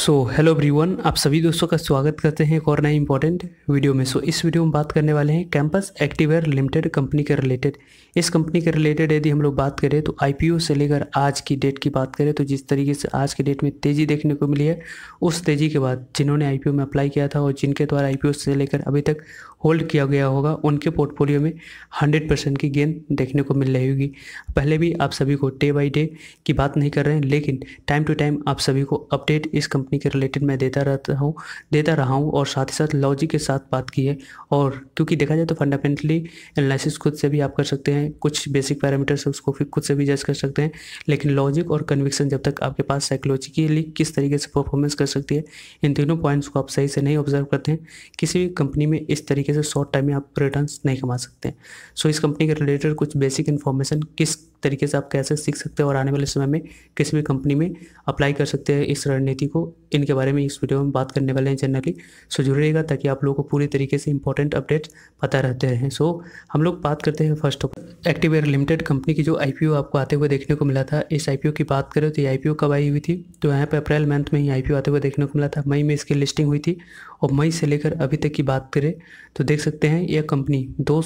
so hello everyone आप सभी दोस्तों का स्वागत करते हैं एक और नई इंपॉर्टेंट वीडियो में सो so, इस वीडियो में बात करने वाले हैं कैंपस एक्टिवेयर लिमिटेड कंपनी के रिलेटेड इस कंपनी के रिलेटेड यदि हम लोग बात करें तो आईपीओ से लेकर आज की डेट की बात करें तो जिस तरीके से आज की डेट में तेज़ी देखने को मिली है उस तेज़ी के बाद जिन्होंने आई में अप्लाई किया था और जिनके द्वारा आई से लेकर अभी तक होल्ड किया गया होगा उनके पोर्टफोलियो में हंड्रेड परसेंट की गेंद देखने को मिल रही होगी पहले भी आप सभी को डे बाई डे की बात नहीं कर रहे हैं लेकिन टाइम टू टाइम आप सभी को अपडेट इस कंपनी कंपनी के रिलेटेड मैं देता रहता हूँ देता रहा हूँ और साथ ही साथ लॉजिक के साथ बात की है और क्योंकि देखा जाए तो फंडामेंटली एनालिसिस खुद से भी आप कर सकते हैं कुछ बेसिक पैरामीटर्स उसको फिर खुद से भी जज कर सकते हैं लेकिन लॉजिक और कन्विक्सन जब तक आपके पास साइकोलॉजिकली किस तरीके से परफॉर्मेंस कर सकती है इन तीनों पॉइंट्स को आप सही से नहीं ऑब्जर्व करते हैं किसी भी कंपनी में इस तरीके से शॉर्ट टाइम में आप रिटर्न नहीं कमा सकते सो इस कंपनी के रिलेटेड कुछ बेसिक इन्फॉर्मेशन किस तरीके से आप कैसे सीख सकते हैं और आने वाले समय में किस भी कंपनी में अप्लाई कर सकते हैं इस रणनीति को इनके बारे में इस वीडियो में बात करने वाले हैं जनरली सो जुड़िएगा ताकि आप लोगों को पूरी तरीके से इंपॉर्टेंट अपडेट पता रहते हैं सो हम लोग बात करते हैं first of active air limited company की जो आई आपको आते हुए देखने को मिला था इस आई की बात करें तो ये आई कब आई हुई थी तो यहाँ पर अप्रैल मंथ में ही आई आते हुए देखने को मिला था मई में इसकी लिस्टिंग हुई थी और मई से लेकर अभी तक की बात करें तो देख सकते हैं यह कंपनी दो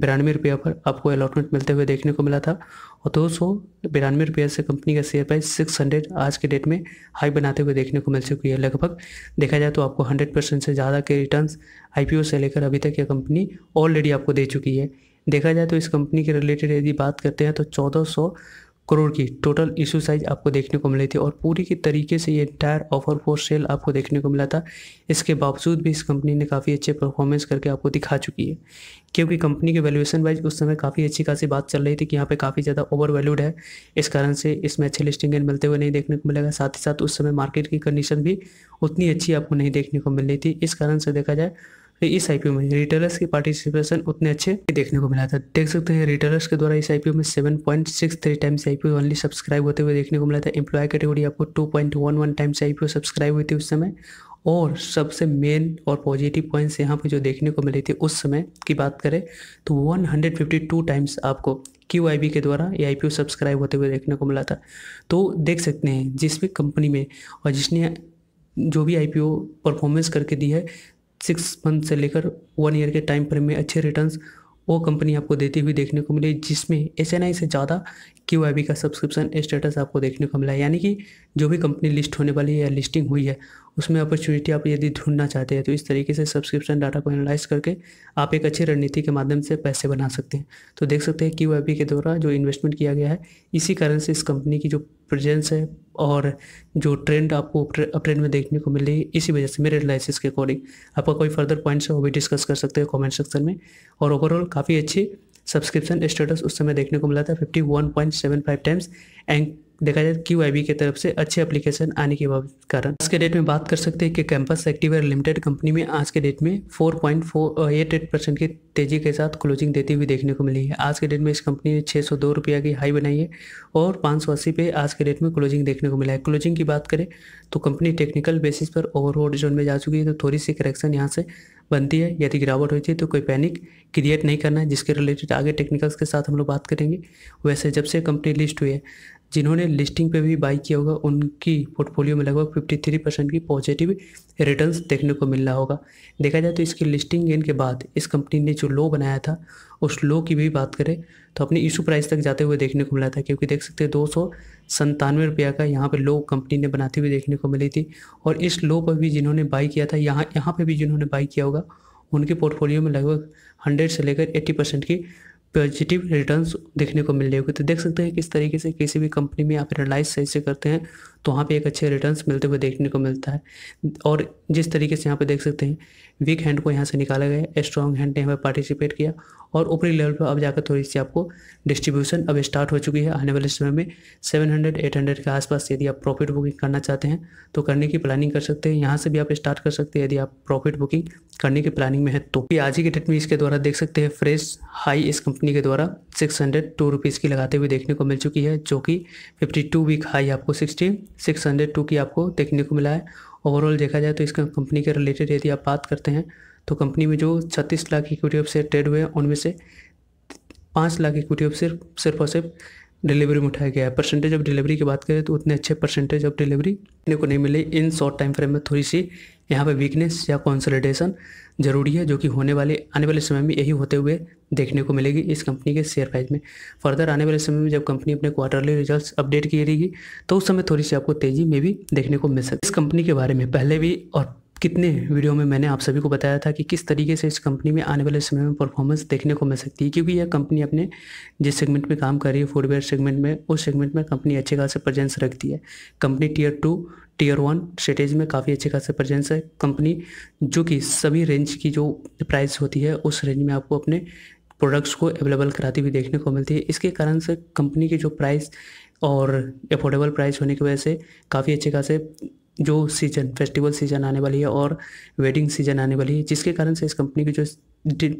बिरानवे रुपये पर आपको अलॉटमेंट मिलते हुए देखने को मिला था और दो सौ बिरानवे रुपये से कंपनी का शेयर प्राइस सिक्स हंड्रेड आज के डेट में हाई बनाते हुए देखने को मिल चुकी है लगभग देखा जाए तो आपको हंड्रेड परसेंट से ज़्यादा के रिटर्न आई से लेकर अभी तक यह कंपनी ऑलरेडी आपको दे चुकी है देखा जाए तो इस कंपनी के रिलेटेड यदि बात करते हैं तो चौदह सौ करोड़ की टोटल इशू साइज आपको देखने को मिली थी और पूरी के तरीके से ये टायर ऑफर फोर सेल आपको देखने को मिला था इसके बावजूद भी इस कंपनी ने काफ़ी अच्छे परफॉर्मेंस करके आपको दिखा चुकी है क्योंकि कंपनी के वैल्यूएशन वाइज उस समय काफ़ी अच्छी खासी बात चल रही थी कि यहाँ पे काफ़ी ज़्यादा ओवर वैल्यूड है इस कारण से इसमें अच्छे लिस्टिंग गेन मिलते हुए नहीं देखने को मिलेगा साथ ही साथ उस समय मार्केट की कंडीशन भी उतनी अच्छी आपको नहीं देखने को मिल रही थी इस कारण से देखा जाए इस आईपीओ में रिटेलर्स की पार्टिसिपेशन उतने अच्छे देखने को मिला था देख सकते हैं रिटेलर्स के द्वारा इस आईपीओ में seven point six three times IPO only subscribe होते हुए देखने को मिला था एम्प्लॉय कैटेगरी आपको two point one one times IPO subscribe हुई थी उस समय और सबसे मेन और पॉजिटिव पॉइंट्स यहाँ पे जो देखने को मिले थे उस समय की बात करें तो 152 टाइम्स आपको क्यू के द्वारा ये आई सब्सक्राइब होते हुए देखने को मिला था तो देख सकते हैं जिस भी कंपनी में और जिसने जो भी आई परफॉर्मेंस करके दी है सिक्स मंथ से लेकर वन ईयर के टाइम पर में अच्छे रिटर्न्स वो कंपनी आपको देती हुई देखने को मिली जिसमें एस एन आई से ज़्यादा क्यू आई बी का सब्सक्रिप्शन स्टेटस आपको देखने को मिला यानी कि जो भी कंपनी लिस्ट होने वाली है या लिस्टिंग हुई है उसमें अपॉर्चुनिटी आप यदि ढूंढना चाहते हैं तो इस तरीके से सब्सक्रिप्शन डाटा को एनालाइज करके आप एक अच्छी रणनीति के माध्यम से पैसे बना सकते हैं तो देख सकते हैं क्यू के द्वारा जो इन्वेस्टमेंट किया गया है इसी कारण से इस कंपनी की जो प्रेजेंस है और जो ट्रेंड आपको ट्रेंड में देखने को मिल रही है इसी वजह से मेरे एनालिसिस के अकॉर्डिंग आपका कोई फर्दर पॉइंट्स है वो भी डिस्कस कर सकते हैं कॉमेंट सेक्शन में और ओवरऑल काफ़ी अच्छी सब्सक्रिप्शन स्टेटस उस समय देखने को मिला था fifty one point seven five times and देखा जाए क्यू आई बी की तरफ से अच्छे एप्लीकेशन आने के कारण आज के डेट में बात कर सकते हैं कि कैंपस एक्टिवेयर लिमिटेड कंपनी में आज के डेट में four point four eight eight percent की तेज़ी के साथ क्लोजिंग देती हुई देखने को मिली है आज के डेट में इस कंपनी ने छः सौ दो रुपया की हाई बनाई है और पाँच सौ अस्सी पे आज के डेट में क्लोजिंग देखने को मिला है क्लोजिंग की बात करें तो कंपनी टेक्निकल बेसिस पर ओवरहोड जोन में जा चुकी है तो थोड़ी सी करेक्शन यहाँ से बनती है यदि गिरावट होती है तो कोई पैनिक क्रिएट नहीं करना है जिसके रिलेटेड आगे टेक्निकल्स के साथ हम लोग बात करेंगे वैसे जब से कंपनी लिस्ट हुई है जिन्होंने लिस्टिंग पे भी बाई किया होगा उनकी पोर्टफोलियो में लगभग 53 परसेंट की पॉजिटिव रिटर्न्स देखने को मिल रहा होगा देखा जाए तो इसकी लिस्टिंग गेन के बाद इस कंपनी ने जो लो बनाया था उस लो की भी बात करें तो अपनी इशू प्राइस तक जाते हुए देखने को मिला था क्योंकि देख सकते हैं दो सौ संतानवे रुपया का यहाँ पर लो कंपनी ने बनाती हुई देखने को मिली थी और इस लो पर भी जिन्होंने बाई किया था यहाँ यहाँ पर भी जिन्होंने बाई किया होगा उनके पोर्टफोलियो में लगभग हंड्रेड से लेकर एट्टी परसेंट की पॉजिटिव रिटर्न्स देखने को मिलने होगी तो देख सकते हैं किस तरीके से किसी भी कंपनी में आप एनालाइज सही से करते हैं तो वहाँ पे एक अच्छे रिटर्न्स मिलते हुए देखने को मिलता है और जिस तरीके से यहाँ पे देख सकते हैं वीक हैंड को यहाँ से निकाला गया स्ट्रॉन्ग हैंड ने यहाँ पर पार्टिसिपेट किया और ऊपरी लेवल पर अब जाकर थोड़ी सी आपको डिस्ट्रीब्यूशन अब स्टार्ट हो चुकी है आने वाले समय में 700 800 के आसपास यदि आप प्रॉफिट बुकिंग करना चाहते हैं तो करने की प्लानिंग कर सकते हैं यहाँ से भी आप स्टार्ट कर सकते हैं यदि आप प्रॉफिट बुकिंग करने की प्लानिंग में है तो भी आज ही के डेट में इसके द्वारा देख सकते हैं फ्रेश हाई इस कंपनी के द्वारा सिक्स हंड्रेड टू रुपीज़ की लगाते हुए देखने को मिल चुकी है जो कि फिफ्टी टू वीक हाई आपको सिक्सटी सिक्स हंड्रेड टू की आपको देखने को मिला है ओवरऑल देखा जाए तो इसका कंपनी के रिलेटेड यदि आप बात करते हैं तो कंपनी में जो छत्तीस lakh equity of share trade हुए हैं उनमें से पाँच लाख इक्विटी ऑफ सिर्फ सिर्फ और सिर्फ डिलीवरी में उठाया गया है परसेंटेज ऑफ डिलीवरी की बात करें तो उतने अच्छे परसेंटेज ऑफ डिलीवरी देखने को नहीं मिली इन शॉर्ट टाइम फ्रेम में थोड़ी सी यहाँ पर वीकनेस या कॉन्सल्टेशन जरूरी है जो कि होने वाले आने वाले समय में यही होते हुए देखने को मिलेगी इस कंपनी के शेयर प्राइस में फर्दर आने वाले समय में जब कंपनी अपने क्वार्टरली रिजल्ट अपडेट रहेगी तो उस समय थोड़ी सी आपको तेज़ी में भी देखने को मिल सकती है इस कंपनी के बारे में पहले भी और कितने वीडियो में मैंने आप सभी को बताया था कि किस तरीके से इस कंपनी में आने वाले समय में परफॉर्मेंस देखने को मिल सकती है क्योंकि यह कंपनी अपने जिस सेगमेंट में काम कर रही है फुटवेयर सेगमेंट में उस सेगमेंट में कंपनी अच्छे खास प्रजेंस रखती है company tier two tier one स्टेटेज में काफ़ी अच्छे खास प्रजेंस है कंपनी जो कि सभी रेंज की जो प्राइस होती है उस रेंज में आपको अपने प्रोडक्ट्स को अवेलेबल कराती हुई देखने को मिलती है इसके कारण से कंपनी की जो प्राइस और अफोर्डेबल प्राइस होने की वजह से काफ़ी अच्छे खासे जो सीज़न फेस्टिवल सीज़न आने वाली है और वेडिंग सीज़न आने वाली है जिसके कारण से इस कंपनी की जो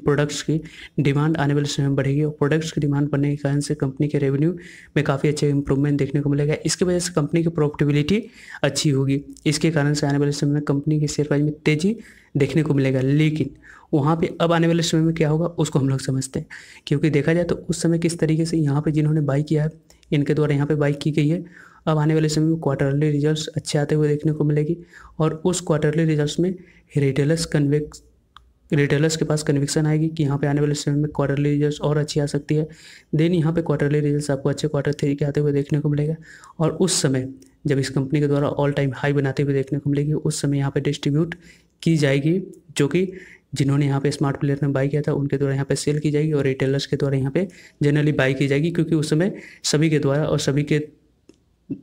प्रोडक्ट्स की डिमांड आने वाले समय में बढ़ेगी और प्रोडक्ट्स की डिमांड बढ़ने के कारण से कंपनी के रेवेन्यू में काफ़ी अच्छे इंप्रूवमेंट देखने को मिलेगा इसकी वजह से कंपनी की प्रॉफिटेबिलिटी अच्छी होगी इसके कारण से आने वाले समय में कंपनी के शेयर प्राइस में तेज़ी देखने को मिलेगा लेकिन वहाँ पे अब आने वाले समय में क्या होगा उसको हम लोग समझते हैं क्योंकि देखा जाए तो उस समय किस तरीके से यहाँ पे जिन्होंने बाई किया है इनके द्वारा यहाँ पे बाई की गई है अब आने वाले समय में क्वार्टरली रिजल्ट्स अच्छे आते हुए देखने को मिलेगी और उस क्वार्टरली रिजल्ट्स में रिटेलर्स कन्वेक्स रिटेलर्स के पास कन्विक्सन आएगी कि यहाँ पे आने वाले समय में क्वार्टरली रिजल्ट्स और अच्छी आ सकती है देन यहाँ पे क्वार्टरली रिजल्ट्स आपको अच्छे क्वार्टर थ्री के आते हुए देखने को मिलेगा और उस समय जब इस कंपनी के द्वारा ऑल टाइम हाई बनाते हुए देखने को मिलेगी उस समय यहाँ पे डिस्ट्रीब्यूट की जाएगी जो कि जिन्होंने यहाँ पे स्मार्ट प्लेयर में बाई किया था उनके द्वारा यहाँ पे सेल की जाएगी और रिटेलर्स के द्वारा यहाँ पे जनरली बाई की जाएगी क्योंकि उस समय सभी के द्वारा और सभी के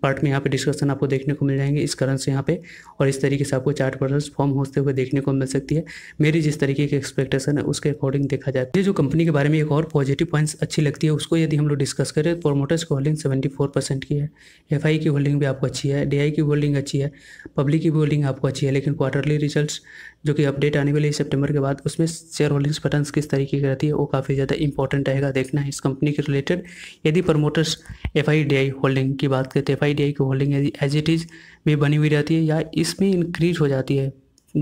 पार्ट में यहाँ पे डिस्कशन आपको देखने को मिल जाएंगे इस कारण से यहाँ पे और इस तरीके से आपको चार्ट पर्सनस फॉर्म होते हुए देखने को मिल सकती है मेरी जिस तरीके की एक्सपेक्टेशन है उसके अकॉर्डिंग देखा जाए ये जो कंपनी के बारे में एक और पॉजिटिव पॉइंट्स अच्छी लगती है उसको यदि हम लोग डिस्कस करें तो प्रोमोटर्स की होल्डिंग सेवेंटी फोर परसेंट की है एफ आई की होल्डिंग भी आपको अच्छी है डी आई की होल्डिंग अच्छी है पब्लिक की होल्डिंग आपको अच्छी है लेकिन क्वार्टरली रिजल्ट जो कि अपडेट आने वाली है सेप्टेम्बर के बाद उसमें शेयर होल्डिंग्स पैटर्न किस तरीके की रहती है वो काफ़ी ज़्यादा इंपॉर्टेंट रहेगा देखना है इस कंपनी के रिलेटेड यदि promoters F I D I holding की बात करते हैं एफ आई की होल्डिंग एज इट इज़ भी बनी हुई रहती है या इसमें इंक्रीज हो जाती है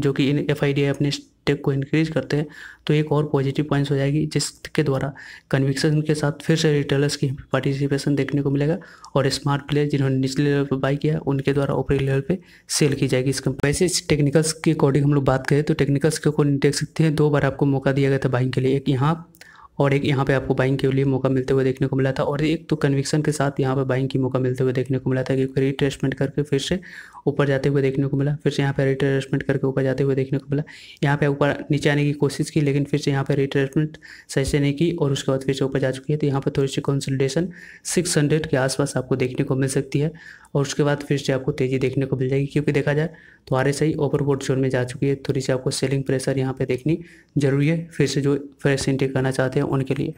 जो कि इन एफ अपने स्टेक को इंक्रीज करते हैं तो एक और पॉजिटिव पॉइंट्स हो जाएगी जिसके द्वारा कन्विक्सन के साथ फिर से रिटेलर्स की पार्टिसिपेशन देखने को मिलेगा और स्मार्ट प्लेयर जिन्होंने निचले लेवल पर बाई किया उनके द्वारा ऊपरी लेवल पे सेल की जाएगी कंपनी वैसे इस टेक्निकल्स के अकॉर्डिंग हम लोग बात करें तो टेक्निकल्स के अकॉर्डिंग देख सकते हैं दो बार आपको मौका दिया गया था बाइंग के लिए एक यहाँ और एक यहाँ पे आपको बाइंग के लिए मौका मिलते हुए देखने को मिला था और एक तो कन्विक्सन के साथ यहाँ पे बाइंग की मौका मिलते हुए देखने को मिला था कि रिट्रेसमेंट करके फिर से ऊपर जाते हुए देखने को मिला फिर से यहाँ पे रिट्रेसमेंट करके ऊपर जाते हुए देखने को मिला यहाँ पे ऊपर नीचे आने की कोशिश की लेकिन फिर से यहाँ पर रिट्रेसमेंट सही से नहीं की और उसके बाद फिर से ऊपर जा चुकी है तो यहाँ पर थोड़ी सी कंसल्टेशन सिक्स हंड्रेड के आसपास आपको देखने को मिल सकती है और उसके बाद फिर से आपको तेज़ी देखने को मिल जाएगी क्योंकि देखा जाए तो आर एस आई जोन में जा चुकी है थोड़ी सी आपको सेलिंग प्रेशर यहाँ पे देखनी जरूरी है फिर से जो फ्रेश इंटेक करना चाहते हैं हैं उनके लिए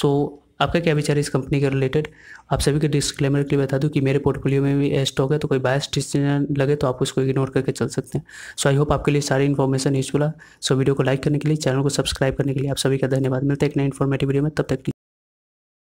सो so, आपका क्या विचार है इस कंपनी के रिलेटेड आप सभी के डिस्क्लेमर के लिए बता दूं कि मेरे पोर्टफोलियो में भी स्टॉक है तो कोई बायस डिसीजन लगे तो आप उसको इग्नोर करके चल सकते हैं सो आई होप आपके लिए सारी इन्फॉर्मेशन यूजफुल है सो वीडियो को लाइक करने के लिए चैनल को सब्सक्राइब करने के लिए आप सभी का धन्यवाद मिलते हैं एक नए इन्फॉर्मेटिव वीडियो में तब तक